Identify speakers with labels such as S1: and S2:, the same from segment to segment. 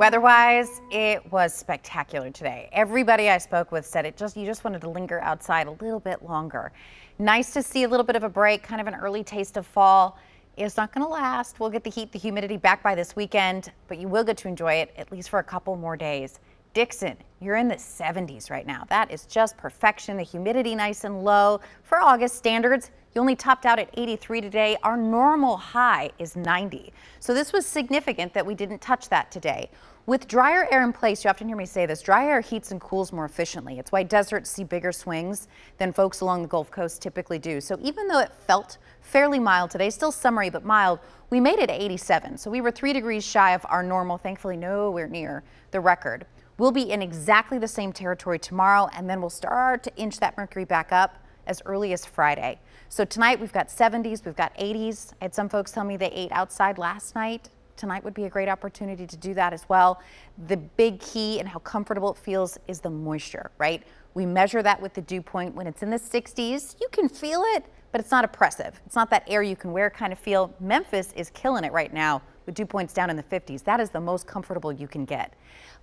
S1: Weather-wise, it was spectacular today. Everybody I spoke with said it just you just wanted to linger outside a little bit longer. Nice to see a little bit of a break, kind of an early taste of fall. It's not going to last. We'll get the heat, the humidity back by this weekend, but you will get to enjoy it at least for a couple more days. Dixon, you're in the 70s right now. That is just perfection. The humidity nice and low. For August standards, you only topped out at 83 today. Our normal high is 90. So this was significant that we didn't touch that today. With drier air in place, you often hear me say this, dry air heats and cools more efficiently. It's why deserts see bigger swings than folks along the Gulf Coast typically do. So even though it felt fairly mild today, still summery but mild, we made it 87. So we were three degrees shy of our normal, thankfully nowhere near the record. We'll be in exactly the same territory tomorrow, and then we'll start to inch that mercury back up as early as Friday. So tonight we've got 70s, we've got 80s. I had some folks tell me they ate outside last night. Tonight would be a great opportunity to do that as well. The big key and how comfortable it feels is the moisture, right? We measure that with the dew point. When it's in the 60s, you can feel it, but it's not oppressive. It's not that air you can wear kind of feel. Memphis is killing it right now with dew points down in the 50s. That is the most comfortable you can get.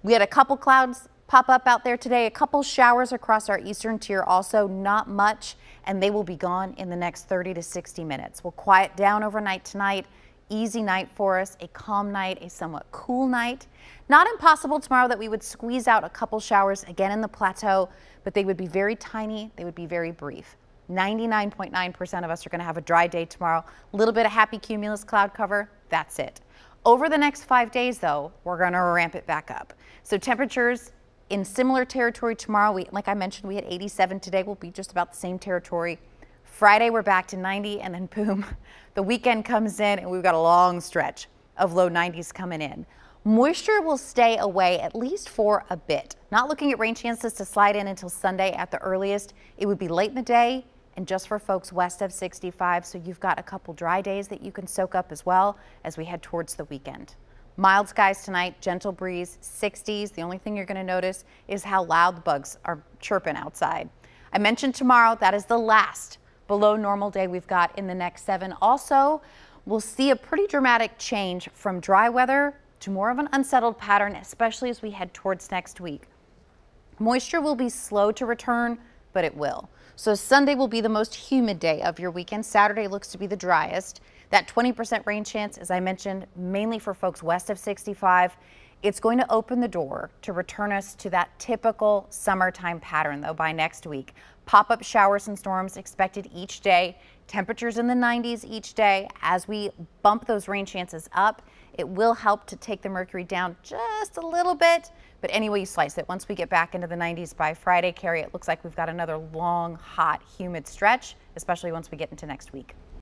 S1: We had a couple clouds pop up out there today. A couple showers across our eastern tier also, not much, and they will be gone in the next 30 to 60 minutes. We'll quiet down overnight tonight. Easy night for us, a calm night, a somewhat cool night. Not impossible tomorrow that we would squeeze out a couple showers again in the plateau, but they would be very tiny, they would be very brief. 99.9% .9 of us are going to have a dry day tomorrow. A little bit of happy cumulus cloud cover, that's it. Over the next five days, though, we're going to ramp it back up. So temperatures in similar territory tomorrow. We, like I mentioned, we had 87 today. We'll be just about the same territory. Friday, we're back to 90, and then boom, the weekend comes in, and we've got a long stretch of low 90s coming in. Moisture will stay away at least for a bit. Not looking at rain chances to slide in until Sunday at the earliest. It would be late in the day and just for folks west of 65. So you've got a couple dry days that you can soak up as well as we head towards the weekend. Mild skies tonight, gentle breeze, 60s. The only thing you're going to notice is how loud the bugs are chirping outside. I mentioned tomorrow, that is the last below normal day we've got in the next seven. Also, we'll see a pretty dramatic change from dry weather to more of an unsettled pattern, especially as we head towards next week. Moisture will be slow to return but it will. So Sunday will be the most humid day of your weekend. Saturday looks to be the driest. That 20% rain chance, as I mentioned, mainly for folks west of 65. It's going to open the door to return us to that typical summertime pattern, though, by next week. Pop up showers and storms expected each day, temperatures in the 90s each day. As we bump those rain chances up, it will help to take the mercury down just a little bit. But anyway, you slice it, once we get back into the 90s by Friday, Carrie, it looks like we've got another long, hot, humid stretch, especially once we get into next week.